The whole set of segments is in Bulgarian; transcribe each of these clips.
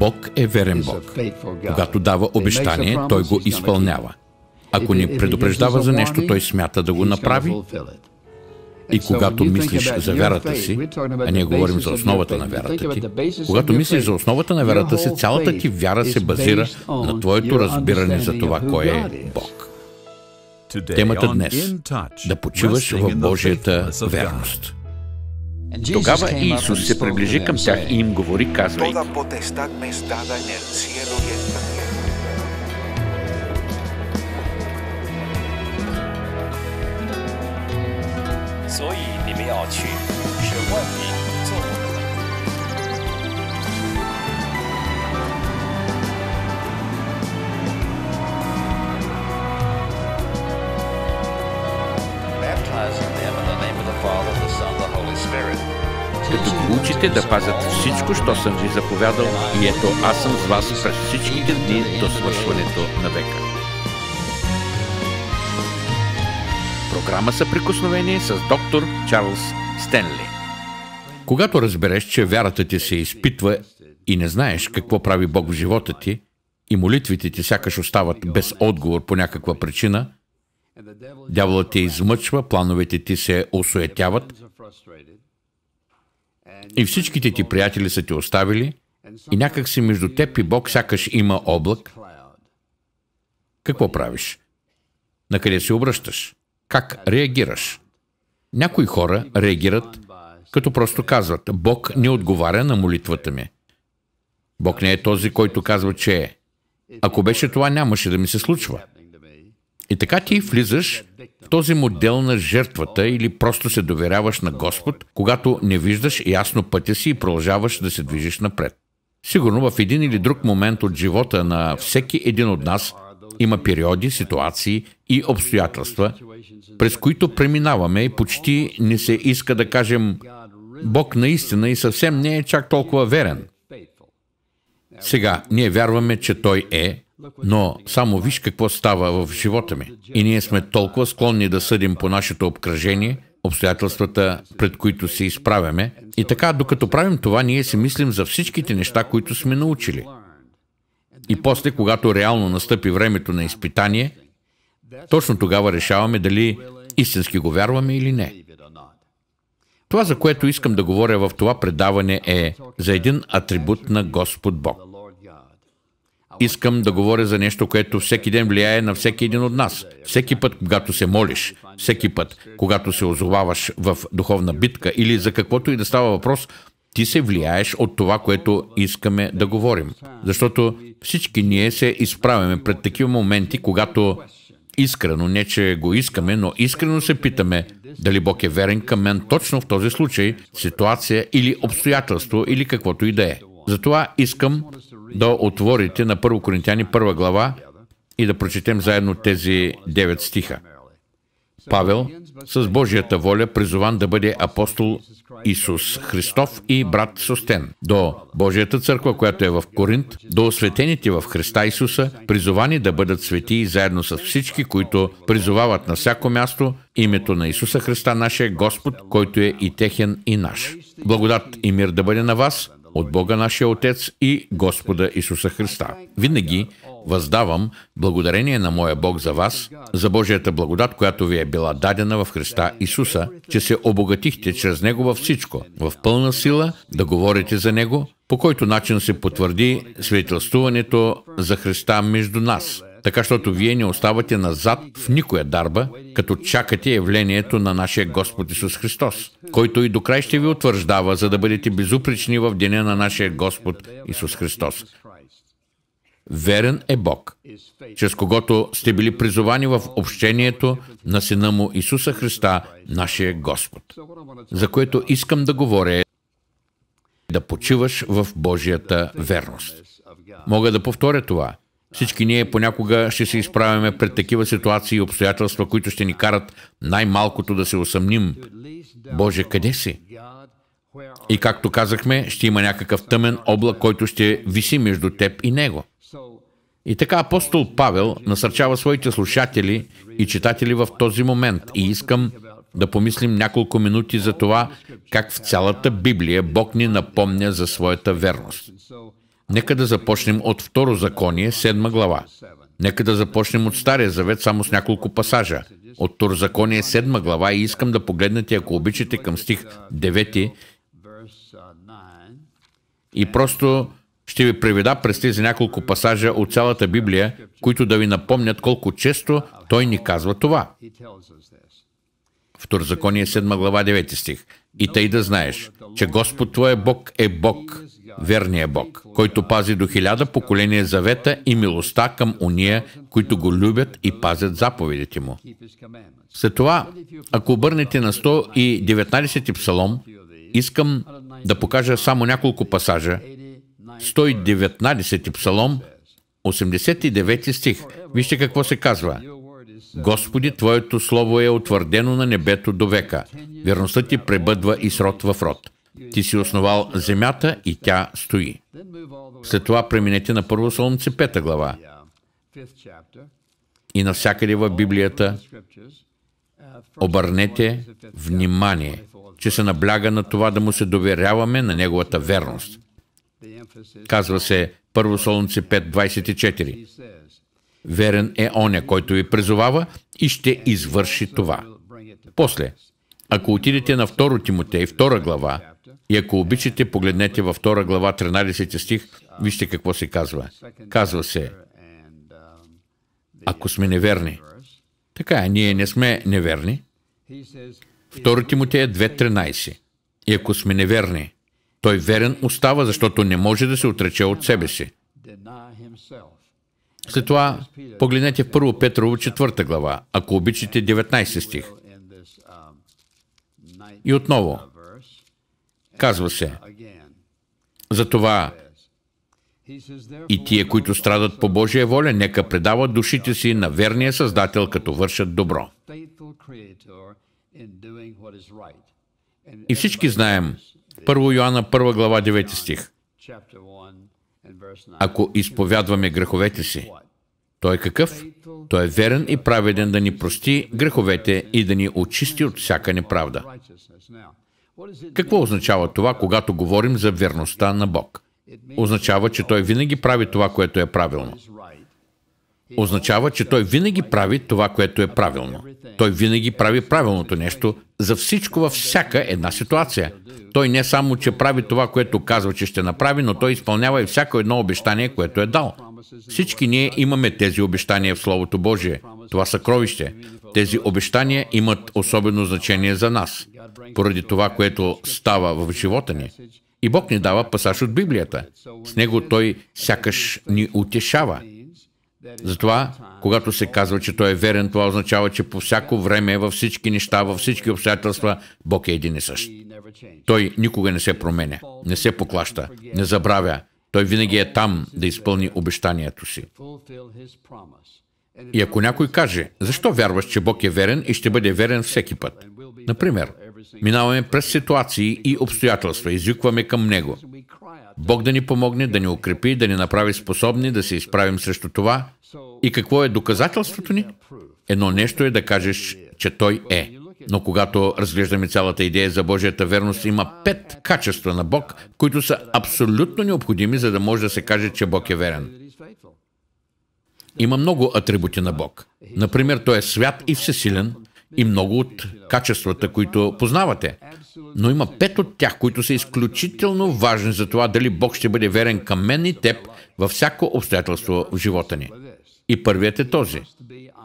Бог е верен Бог. Когато дава обещание, Той го изпълнява. Ако ни предупреждава за нещо, Той смята да го направи. И когато мислиш за вярата си, а ние говорим за основата на вярата ти, когато мислиш за основата на вярата си, цялата ти вяра се базира на твоето разбиране за това, кой е Бог. Темата днес – да почиваш в Божията верност. Тогава Иисус се приближи към тях и им говори, казвайки, Сои, не ме очи, ще Можете да пазят всичко, що съм ви заповядал и ето аз съм с вас през всичките дни до свършването на века. Програма съприкосновение с доктор Чарлз Стенли. Когато разбереш, че вярата ти се изпитва и не знаеш какво прави Бог в живота ти, и молитвите ти сякаш остават без отговор по някаква причина, дяволът ти измъчва, плановете ти се осуетяват, и всичките ти приятели са те оставили и някак си между теб и Бог сякаш има облак, какво правиш? На къде се обръщаш? Как реагираш? Някои хора реагират, като просто казват, Бог не отговаря на молитвата ми. Бог не е този, който казва, че е. Ако беше това, нямаше да ми се случва. И така ти влизаш в този модел на жертвата или просто се доверяваш на Господ, когато не виждаш ясно пътя си и продължаваш да се движиш напред. Сигурно в един или друг момент от живота на всеки един от нас има периоди, ситуации и обстоятелства, през които преминаваме и почти не се иска да кажем Бог наистина и съвсем не е чак толкова верен. Сега, ние вярваме, че Той е, но само виж какво става в живота ми. И ние сме толкова склонни да съдим по нашето обкръжение, обстоятелствата, пред които се изправяме. И така, докато правим това, ние си мислим за всичките неща, които сме научили. И после, когато реално настъпи времето на изпитание, точно тогава решаваме дали истински го вярваме или не. Това, за което искам да говоря в това предаване е за един атрибут на Господ Бог искам да говоря за нещо, което всеки ден влияе на всеки един от нас. Всеки път, когато се молиш, всеки път, когато се озоваваш в духовна битка или за каквото и да става въпрос, ти се влияеш от това, което искаме да говорим. Защото всички ние се изправяме пред такива моменти, когато искрено, не че го искаме, но искрено се питаме дали Бог е верен към мен точно в този случай, ситуация или обстоятелство или каквото и да е. Затова искам да отворите на 1 Коринтияни 1 глава и да прочетем заедно тези 9 стиха. Павел, с Божията воля, призован да бъде апостол Исус Христов и брат Состен, до Божията църква, която е в Коринт, до осветените в Христа Исуса, призовани да бъдат свети заедно с всички, които призовават на всяко място името на Исуса Христа, нашия Господ, който е и техен и наш. Благодат и мир да бъде на вас от Бога нашия Отец и Господа Исуса Христа. Винаги въздавам благодарение на моя Бог за вас, за Божията благодат, която ви е била дадена в Христа Исуса, че се обогатихте чрез Него във всичко, в пълна сила да говорите за Него, по който начин се потвърди свидетелствуването за Христа между нас, така защото вие не оставате назад в никоя дарба, като чакате явлението на нашия Господ Исус Христос, който и до край ще ви утвърждава, за да бъдете безупречни в деня на нашия Господ Исус Христос. Верен е Бог, чрез когото сте били призовани в общението на Сина му Исуса Христа, нашия Господ. За което искам да говоря е да почиваш в Божията верност. Мога да повторя това – всички ние понякога ще се изправяме пред такива ситуации и обстоятелства, които ще ни карат най-малкото да се усъмним. Боже, къде си? И както казахме, ще има някакъв тъмен облак, който ще виси между теб и него. И така апостол Павел насърчава своите слушатели и читатели в този момент и искам да помислим няколко минути за това, как в цялата Библия Бог ни напомня за своята верност. Нека да започнем от Второ законие, седма глава. Нека да започнем от Стария завет само с няколко пасажа. От Второзаконие, седма глава и искам да погледнете, ако обичате, към стих 9 и просто ще ви преведа през тези няколко пасажа от цялата Библия, които да ви напомнят колко често той ни казва това. Второзаконие 7 глава 9 стих. И тъй да знаеш, че Господ твой е Бог е Бог, верния Бог, който пази до хиляда поколения завета и милостта към уния, които го любят и пазят заповедите му. След това, ако обърнете на 119 псалом, искам да покажа само няколко пасажа. 119 псалом, 89 стих. Вижте какво се казва. Господи, Твоето Слово е утвърдено на небето до века. Верността Ти пребъдва и срод в род. Ти си основал земята и тя стои. След това преминете на първо Солнце, пета глава. И навсякъде в Библията обърнете внимание, че се набляга на това да му се доверяваме на неговата верност. Казва се Първо Солнце 5.24. Верен е оня, който ви призовава и ще извърши това. После, ако отидете на 2 Тимотей, 2 глава, и ако обичате, погледнете във 2 глава 13 стих, вижте какво се казва. Казва се, ако сме неверни. Така е, ние не сме неверни. 2 Тимотея 2.13 И ако сме неверни, той верен остава, защото не може да се отрече от себе си. След това погледнете в 1 Петрово 4 глава, ако обичате 19 стих. И отново, Казва се, затова и тие, които страдат по Божия воля, нека предават душите си на верния Създател, като вършат добро. И всички знаем, 1 Йоанна 1 глава 9 стих. Ако изповядваме греховете си, той е какъв? Той е верен и праведен да ни прости греховете и да ни очисти от всяка неправда. Какво означава това, когато говорим за верността на Бог? Означава, че Той винаги прави това, което е правилно. Означава, че Той винаги прави това, което е правилно. Той винаги прави правилното нещо за всичко във всяка една ситуация. Той не само, че прави това, което казва, че ще направи, но Той изпълнява и всяко едно обещание, което е дал. Всички ние имаме тези обещания в Словото Божие това съкровище. Тези обещания имат особено значение за нас, поради това, което става в живота ни. И Бог ни дава пасаж от Библията. С него Той сякаш ни утешава. Затова, когато се казва, че Той е верен, това означава, че по всяко време, във всички неща, във всички обстоятелства, Бог е един и същ. Той никога не се променя, не се поклаща, не забравя. Той винаги е там да изпълни обещанието си. И ако някой каже, защо вярваш, че Бог е верен и ще бъде верен всеки път? Например, минаваме през ситуации и обстоятелства, извикваме към Него. Бог да ни помогне, да ни укрепи, да ни направи способни да се изправим срещу това. И какво е доказателството ни? Едно нещо е да кажеш, че Той е. Но когато разглеждаме цялата идея за Божията верност, има пет качества на Бог, които са абсолютно необходими, за да може да се каже, че Бог е верен. Има много атрибути на Бог. Например, Той е свят и всесилен и много от качествата, които познавате. Но има пет от тях, които са изключително важни за това дали Бог ще бъде верен към мен и теб във всяко обстоятелство в живота ни. И първият е този.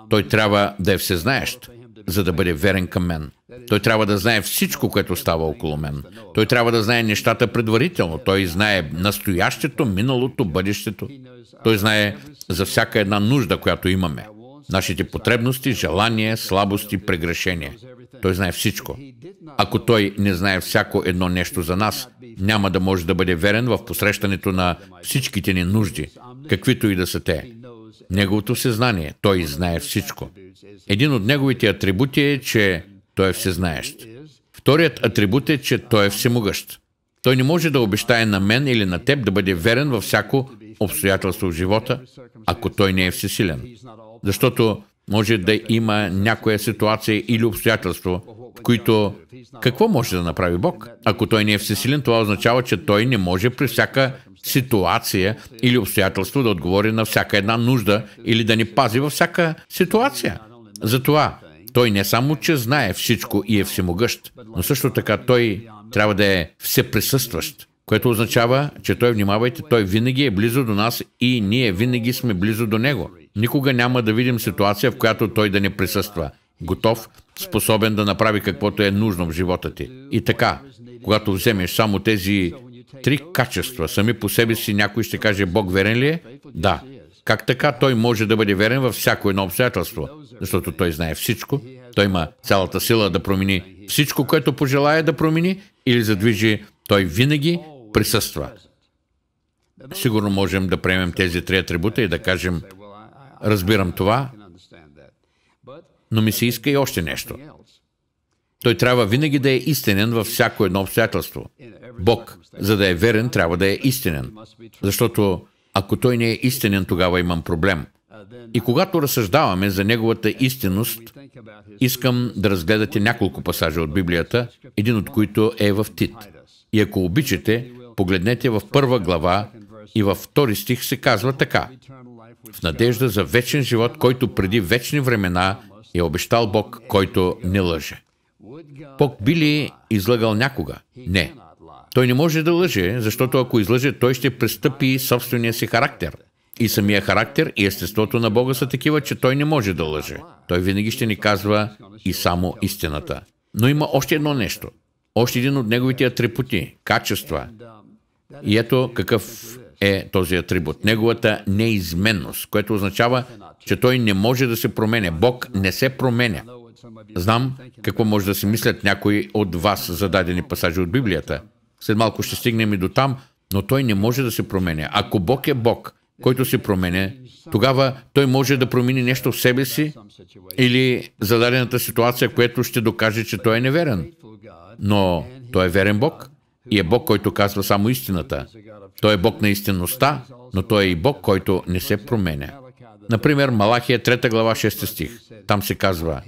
Той трябва да е всезнаещ за да бъде верен към мен. Той трябва да знае всичко, което става около мен. Той трябва да знае нещата предварително. Той знае настоящето, миналото, бъдещето. Той знае за всяка една нужда, която имаме. Нашите потребности, желания, слабости, прегрешения. Той знае всичко. Ако той не знае всяко едно нещо за нас, няма да може да бъде верен в посрещането на всичките ни нужди, каквито и да са те. Неговото съзнание, той знае всичко. Един от неговите атрибути е, че той е всезнаещ. Вторият атрибут е, че той е всемогъщ. Той не може да обещае на мен или на теб да бъде верен във всяко обстоятелство в живота, ако той не е всесилен. Защото може да има някоя ситуация или обстоятелство, които... Какво може да направи Бог? Ако Той не е всесилен, това означава, че Той не може при всяка ситуация или обстоятелство да отговори на всяка една нужда или да ни пази във всяка ситуация. Затова Той не само, че знае всичко и е всемогъщ, но също така Той трябва да е всеприсъстващ което означава, че той, внимавайте, той винаги е близо до нас и ние винаги сме близо до него. Никога няма да видим ситуация, в която той да не присъства. Готов способен да направи каквото е нужно в живота ти. И така, когато вземеш само тези три качества сами по себе си, някой ще каже, Бог верен ли е? Да. Как така той може да бъде верен във всяко едно обстоятелство? Защото той знае всичко, той има цялата сила да промени всичко, което пожелая да промени или задвижи, той винаги присъства. Сигурно можем да приемем тези три атрибута и да кажем, разбирам това, но ми се иска и още нещо. Той трябва винаги да е истинен във всяко едно обстоятелство. Бог, за да е верен, трябва да е истинен. Защото ако той не е истинен, тогава имам проблем. И когато разсъждаваме за неговата истинност, искам да разгледате няколко пасажа от Библията, един от които е в Тит. И ако обичате, погледнете в първа глава и във втори стих се казва така. В надежда за вечен живот, който преди вечни времена е обещал Бог, който не лъже. Бог би ли излагал някога? Не. Той не може да лъже, защото ако излъже, той ще престъпи собствения си характер. И самия характер и естеството на Бога са такива, че той не може да лъже. Той винаги ще ни казва и само истината. Но има още едно нещо. Още един от неговите атрибути, качества. И ето какъв е този атрибут. Неговата неизменност, което означава, че той не може да се променя. Бог не се променя. Знам какво може да си мислят някои от вас за дадени пасажи от Библията. След малко ще стигнем и до там, но той не може да се променя. Ако Бог е Бог, който се променя, тогава той може да промени нещо в себе си или зададената ситуация, което ще докаже, че той е неверен. Но той е верен Бог и е Бог, който казва само истината. Той е Бог на истинността, но Той е и Бог, който не се променя. Например, Малахия 3 глава 6 стих. Там се казва,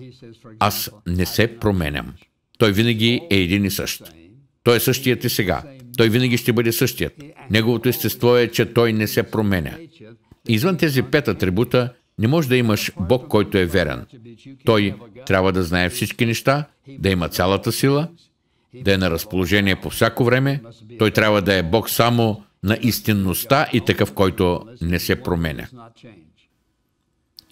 аз не се променям. Той винаги е един и същ. Той е същият и сега. Той винаги ще бъде същият. Неговото естество е, че той не се променя. Извън тези пет атрибута не може да имаш Бог, който е верен. Той трябва да знае всички неща, да има цялата сила, да е на разположение по всяко време, той трябва да е Бог само на истинността и такъв, който не се променя.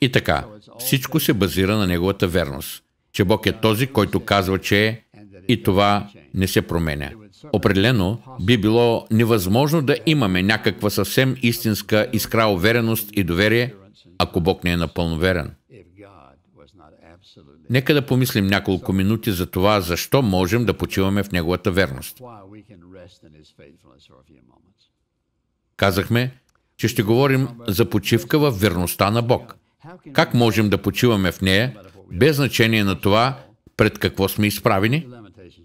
И така, всичко се базира на неговата верност, че Бог е този, който казва, че е и това не се променя. Определено би било невъзможно да имаме някаква съвсем истинска искра увереност и доверие, ако Бог не е напълно верен. Нека да помислим няколко минути за това, защо можем да почиваме в Неговата верност. Казахме, че ще говорим за почивка в верността на Бог. Как можем да почиваме в нея, без значение на това, пред какво сме изправени?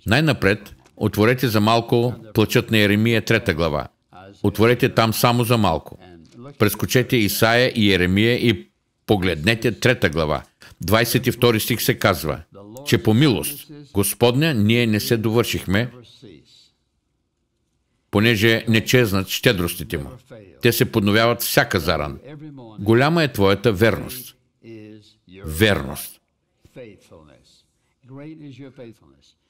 Най-напред, отворете за малко плачът на Еремия, трета глава. Отворете там само за малко. Прескочете Исаия и Еремия и погледнете трета глава. 22 стих се казва, че по милост Господня ние не се довършихме, понеже не чезнат щедростите му. Те се подновяват всяка заран. Голяма е твоята верност. Верност.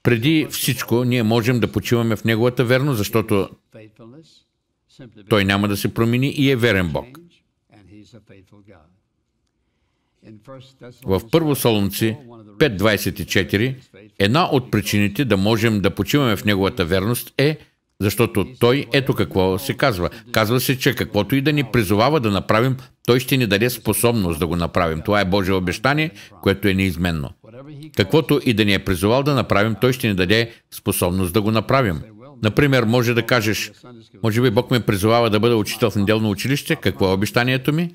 Преди всичко ние можем да почиваме в Неговата верност, защото Той няма да се промени и е верен Бог. В Първо Солунци 5.24 една от причините да можем да почиваме в Неговата верност е, защото Той, ето какво се казва. Казва се, че каквото и да ни призовава да направим, Той ще ни даде способност да го направим. Това е Божие обещание, което е неизменно. Каквото и да ни е призовал да направим, Той ще ни даде способност да го направим. Например, може да кажеш, може би Бог ме призовава да бъда учител в неделно училище, какво е обещанието ми?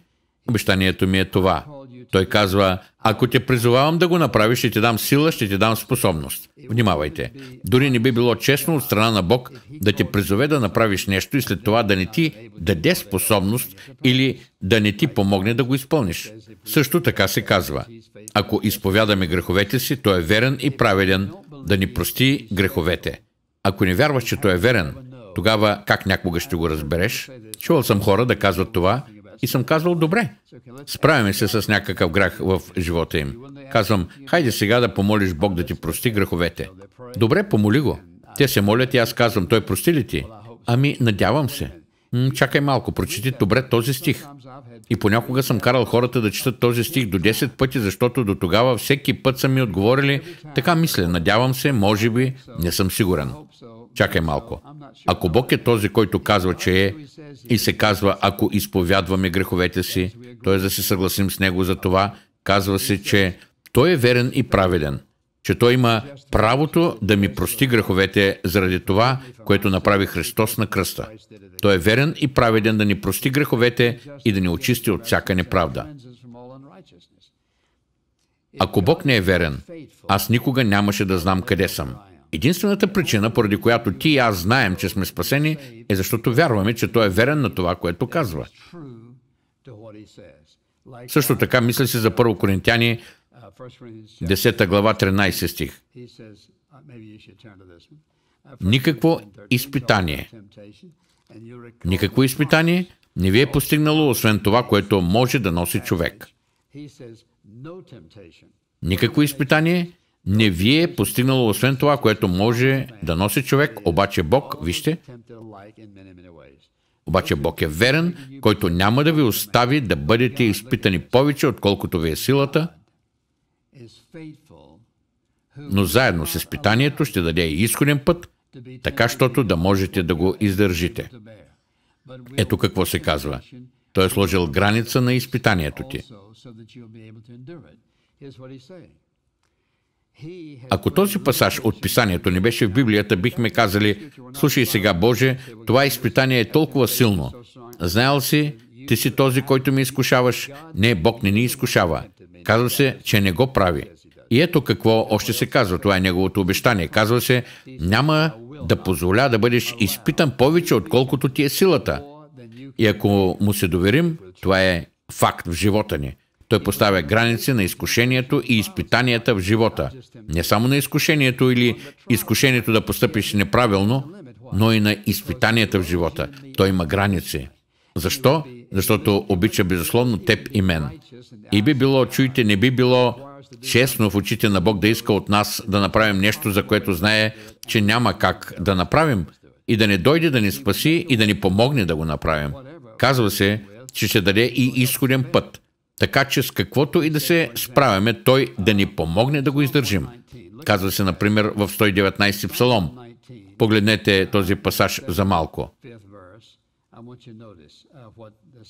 Обещанието ми е това той казва, ако те призовавам да го направиш, ще ти дам сила, ще ти дам способност. Внимавайте. Дори не би било честно от страна на Бог да те призове да направиш нещо и след това да не ти даде способност или да не ти помогне да го изпълниш. Също така се казва, ако изповядаме греховете си, Той е верен и праведен да ни прости греховете. Ако не вярваш, че Той е верен, тогава как някога ще го разбереш? Чувал съм хора да казват това, и съм казвал, добре, справяме се с някакъв грях в живота им. Казвам, хайде сега да помолиш Бог да ти прости греховете. Добре, помоли го. Те се молят и аз казвам, той прости ли ти? Ами, надявам се. М, чакай малко, прочети добре този стих. И понякога съм карал хората да четат този стих до 10 пъти, защото до тогава всеки път са ми отговорили, така мисля, надявам се, може би, не съм сигурен. Чакай малко. Ако Бог е този, който казва, че е, и се казва, ако изповядваме греховете си, т.е. да се съгласим с Него за това, казва се, че Той е верен и праведен, че Той има правото да ми прости греховете заради това, което направи Христос на кръста. Той е верен и праведен да ни прости греховете и да ни очисти от всяка неправда. Ако Бог не е верен, аз никога нямаше да знам къде съм. Единствената причина, поради която ти и аз знаем, че сме спасени, е защото вярваме, че Той е верен на това, което казва. Също така мисля си за 1 Коринтяни, 10 глава 13 стих. Никакво изпитание. Никакво изпитание не ви е постигнало, освен това, което може да носи човек. Никакво изпитание не ви е постигнало освен това, което може да носи човек, обаче Бог, вижте, обаче Бог е верен, който няма да ви остави да бъдете изпитани повече, отколкото ви е силата, но заедно с изпитанието ще даде и изходен път, така, щото да можете да го издържите. Ето какво се казва. Той е сложил граница на изпитанието ти. Ако този пасаж от писанието не беше в Библията, бихме казали, слушай сега, Боже, това изпитание е толкова силно. Знаел си, ти си този, който ми изкушаваш. Не, Бог не ни изкушава. Казва се, че не го прави. И ето какво още се казва. Това е неговото обещание. Казва се, няма да позволя да бъдеш изпитан повече, отколкото ти е силата. И ако му се доверим, това е факт в живота ни. Той поставя граници на изкушението и изпитанията в живота. Не само на изкушението или изкушението да постъпиш неправилно, но и на изпитанията в живота. Той има граници. Защо? Защото обича безусловно теб и мен. И би било, чуйте, не би било честно в очите на Бог да иска от нас да направим нещо, за което знае, че няма как да направим и да не дойде да ни спаси и да ни помогне да го направим. Казва се, че ще даде и изходен път. Така че с каквото и да се справяме, той да ни помогне да го издържим. Казва се, например, в 119 псалом. Погледнете този пасаж за малко.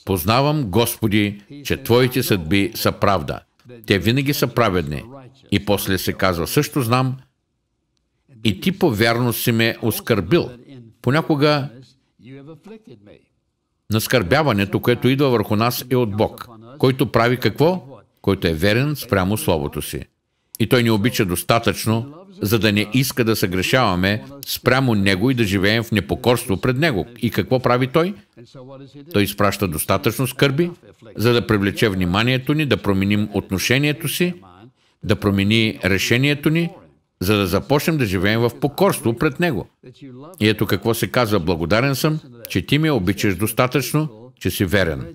Познавам, Господи, че Твоите съдби са правда. Те винаги са праведни. И после се казва, също знам, и Ти по вярност си ме оскърбил. Понякога наскърбяването, което идва върху нас, е от Бог който прави какво? Който е верен спрямо Словото си. И той ни обича достатъчно, за да не иска да съгрешаваме спрямо Него и да живеем в непокорство пред Него. И какво прави Той? Той изпраща достатъчно скърби, за да привлече вниманието ни, да променим отношението си, да промени решението ни, за да започнем да живеем в покорство пред Него. И ето какво се казва, благодарен съм, че ти ме обичаш достатъчно, че си верен.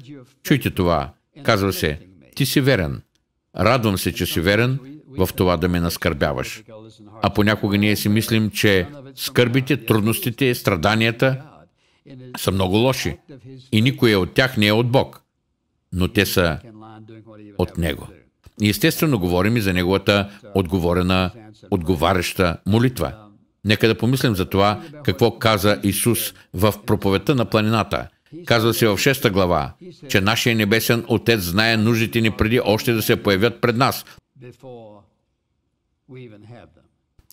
Чуйте това. Казва се, ти си верен. Радвам се, че си верен в това да ме наскърбяваш. А понякога ние си мислим, че скърбите, трудностите, страданията са много лоши и никой от тях не е от Бог, но те са от Него. И естествено говорим и за Неговата отговорена, отговаряща молитва. Нека да помислим за това, какво каза Исус в проповедта на планината – Казва се в 6 глава, че нашия небесен Отец знае нуждите ни преди още да се появят пред нас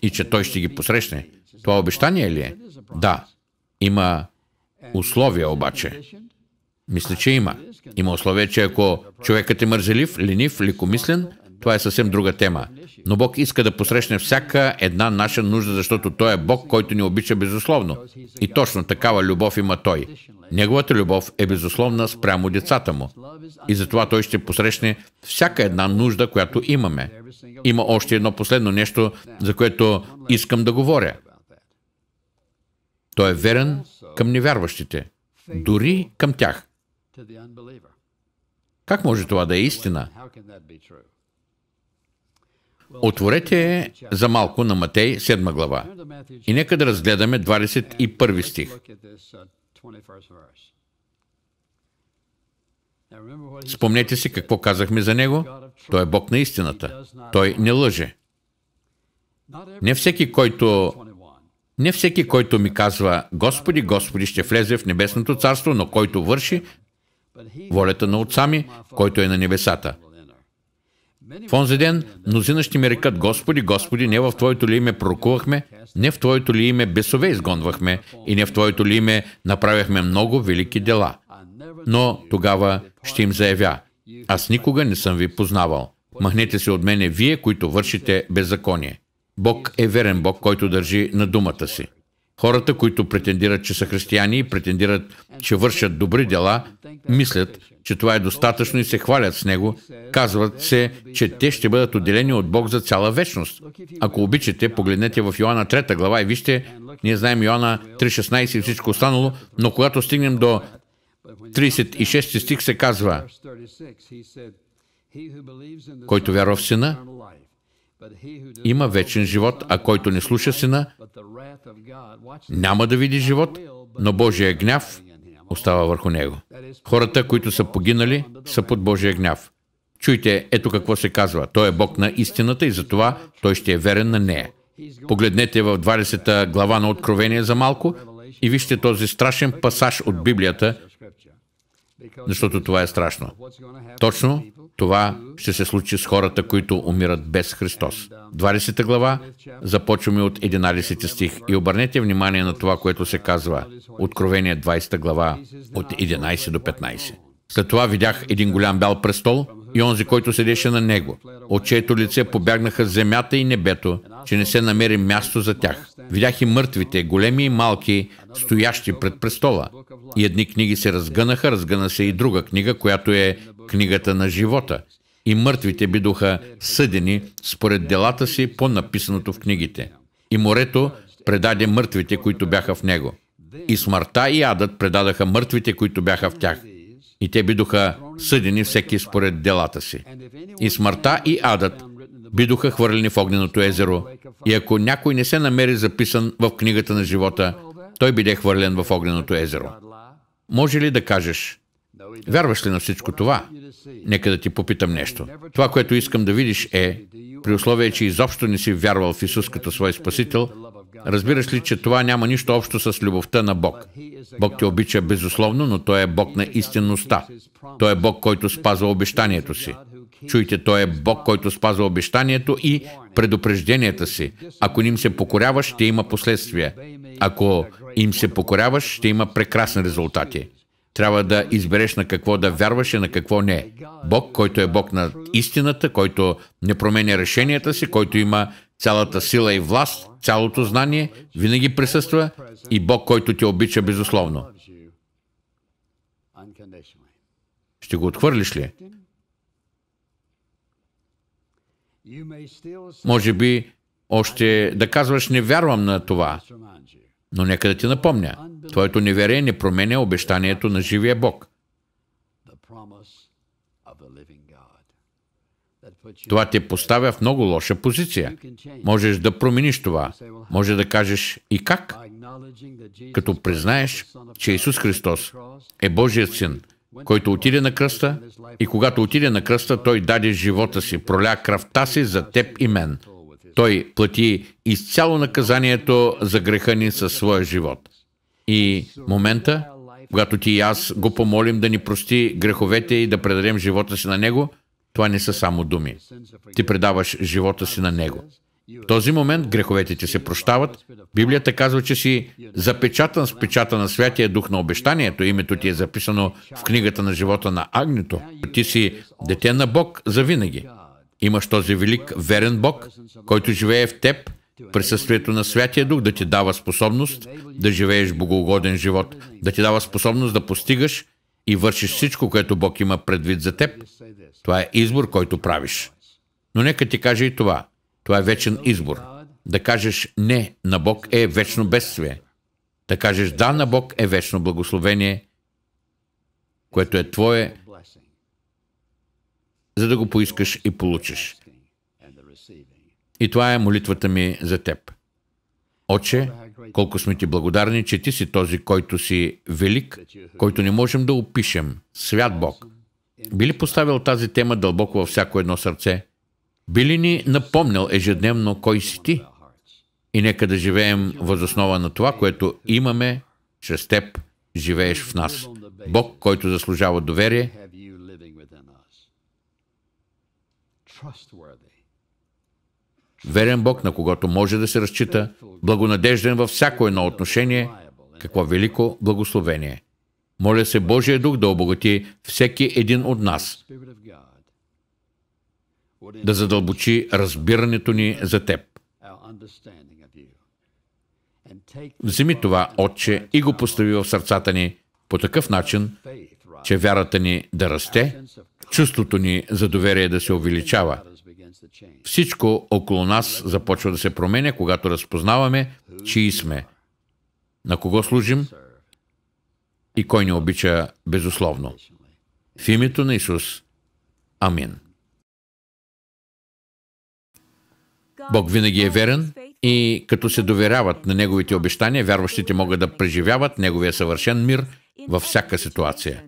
и че Той ще ги посрещне. Това обещание ли е? Да. Има условия обаче. Мисля, че има. Има условие, че ако човекът е мързелив, ленив, лекомислен, това е съвсем друга тема. Но Бог иска да посрещне всяка една наша нужда, защото Той е Бог, който ни обича безусловно. И точно такава любов има Той. Неговата любов е безусловна спрямо децата му. И затова Той ще посрещне всяка една нужда, която имаме. Има още едно последно нещо, за което искам да говоря. Той е верен към невярващите, дори към тях. Как може това да е истина? Отворете за малко на Матей 7 глава и нека да разгледаме 21 стих. Спомнете си какво казахме за него. Той е Бог на истината. Той не лъже. Не всеки, който не всеки, който ми казва Господи, Господи, ще влезе в небесното царство, но който върши волята на Отца ми, който е на небесата. В онзи ден мнозина ще ми рекат, Господи, Господи, не в Твоето ли име пророкувахме, не в Твоето ли име бесове изгонвахме и не в Твоето ли име направихме много велики дела. Но тогава ще им заявя, аз никога не съм ви познавал. Махнете се от мене вие, които вършите беззаконие. Бог е верен Бог, който държи на думата си. Хората, които претендират, че са християни и претендират, че вършат добри дела, мислят, че това е достатъчно и се хвалят с него. Казват се, че те ще бъдат отделени от Бог за цяла вечност. Ако обичате, погледнете в Йоанна 3 глава и вижте, ние знаем Йоанна 3.16 и всичко останало, но когато стигнем до 36 стих се казва, който вярва в Сина, има вечен живот, а който не слуша сина, няма да види живот, но Божия гняв остава върху него. Хората, които са погинали, са под Божия гняв. Чуйте, ето какво се казва. Той е Бог на истината и затова той ще е верен на нея. Погледнете в 20 глава на Откровение за малко и вижте този страшен пасаж от Библията, защото това е страшно. Точно това ще се случи с хората, които умират без Христос. 20 глава, започваме от 11 стих и обърнете внимание на това, което се казва. Откровение 20 глава, от 11 до 15. След това видях един голям бял престол, и онзи, който седеше на него, от чието лице побягнаха земята и небето, че не се намери място за тях. Видях и мъртвите, големи и малки, стоящи пред престола. И едни книги се разгънаха, разгъна се и друга книга, която е книгата на живота. И мъртвите бидоха съдени според делата си по написаното в книгите. И морето предаде мъртвите, които бяха в него. И смъртта и адът предадаха мъртвите, които бяха в тях. И те бидоха съдени всеки според делата си. И смъртта и адът бидоха хвърлени в огненото езеро, и ако някой не се намери записан в книгата на живота, той биде хвърлен в огненото езеро. Може ли да кажеш, вярваш ли на всичко това? Нека да ти попитам нещо. Това, което искам да видиш е, при условие, че изобщо не си вярвал в Исус като свой Спасител, Разбираш ли, че това няма нищо общо с любовта на Бог. Бог те обича безусловно, но Той е Бог на истинността. Той е Бог, който спазва обещанието си. Чуйте, Той е Бог, който спазва обещанието и предупрежденията си. Ако им се покоряваш, ще има последствия. Ако им се покоряваш, ще има прекрасни резултати. Трябва да избереш на какво да вярваш и на какво не. Бог, който е Бог на истината, който не променя решенията си, който има Цялата сила и власт, цялото знание винаги присъства и Бог, който те обича безусловно. Ще го отхвърлиш ли? Може би още да казваш не вярвам на това, но нека да ти напомня. Твоето неверие не променя обещанието на живия Бог. Това те поставя в много лоша позиция. Можеш да промениш това. Може да кажеш и как? Като признаеш, че Исус Христос е Божият син, който отиде на кръста и когато отиде на кръста, той даде живота си, проля кръвта си за теб и мен. Той плати изцяло наказанието за греха ни със своя живот. И момента, когато ти и аз го помолим да ни прости греховете и да предадем живота си на Него – това не са само думи. Ти предаваш живота си на Него. В този момент греховете ти се прощават. Библията казва, че си запечатан с печата на Святия Дух на обещанието. Името ти е записано в книгата на живота на Агнето. Ти си дете на Бог за винаги. Имаш този велик верен Бог, който живее в теб, присъствието на Святия Дух да ти дава способност да живееш богоугоден живот, да ти дава способност да постигаш и вършиш всичко, което Бог има предвид за теб, това е избор, който правиш. Но нека ти кажа и това. Това е вечен избор. Да кажеш не на Бог е вечно бедствие. Да кажеш да на Бог е вечно благословение, което е твое, за да го поискаш и получиш. И това е молитвата ми за теб. Отче, колко сме ти благодарни, че ти си този, който си велик, който не можем да опишем. Свят Бог. Би ли поставил тази тема дълбоко във всяко едно сърце? Би ли ни напомнял ежедневно кой си ти? И нека да живеем възоснова на това, което имаме чрез теб, живееш в нас. Бог, който заслужава доверие, trustworthy верен Бог, на когото може да се разчита, благонадежден във всяко едно отношение, какво велико благословение. Моля се Божия Дух да обогати всеки един от нас, да задълбочи разбирането ни за Теб. Вземи това, Отче, и го постави в сърцата ни по такъв начин, че вярата ни да расте, чувството ни за доверие да се увеличава, всичко около нас започва да се променя, когато разпознаваме, чии сме, на кого служим и кой ни обича безусловно. В името на Исус. Амин. Бог винаги е верен и като се доверяват на Неговите обещания, вярващите могат да преживяват Неговия съвършен мир във всяка ситуация.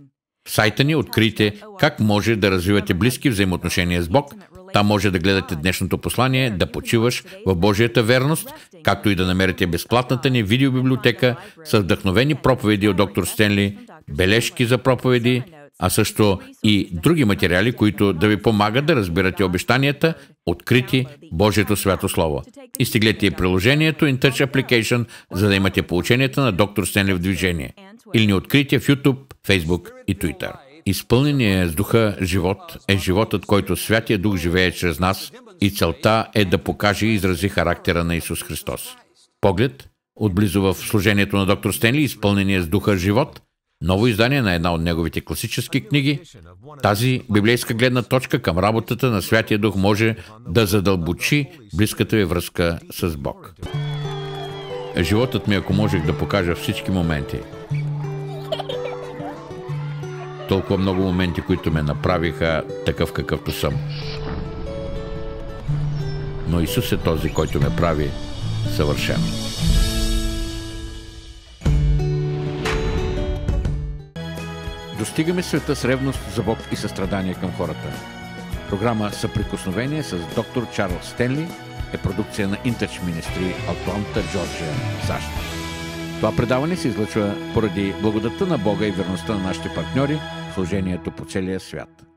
В сайта ни открите как може да развивате близки взаимоотношения с Бог там може да гледате днешното послание, да почиваш в Божията верност, както и да намерите безплатната ни видеобиблиотека с вдъхновени проповеди от доктор Стенли, бележки за проповеди, а също и други материали, които да ви помагат да разбирате обещанията, открити Божието свято слово. И стиглете и приложението InTouch Application, за да имате полученията на доктор Стенли в движение. Или ни открите в YouTube, Facebook и Twitter. Изпълнение е с духа живот е животът, който Святия Дух живее чрез нас и целта е да покаже и изрази характера на Исус Христос. Поглед, отблизо в служението на доктор Стенли, изпълнение с духа живот, ново издание на една от неговите класически книги, тази библейска гледна точка към работата на Святия Дух може да задълбочи близката ви връзка с Бог. Животът ми, ако можех да покажа всички моменти, толкова много моменти, които ме направиха такъв какъвто съм. Но Исус е този, който ме прави съвършен. Достигаме света с ревност за Бог и състрадание към хората. Програма Съприкосновение с доктор Чарлз Стенли е продукция на интерч министри Атланта, Джорджия, САЩ. Това предаване се излъчва поради благодата на Бога и верността на нашите партньори – служението по целия свят.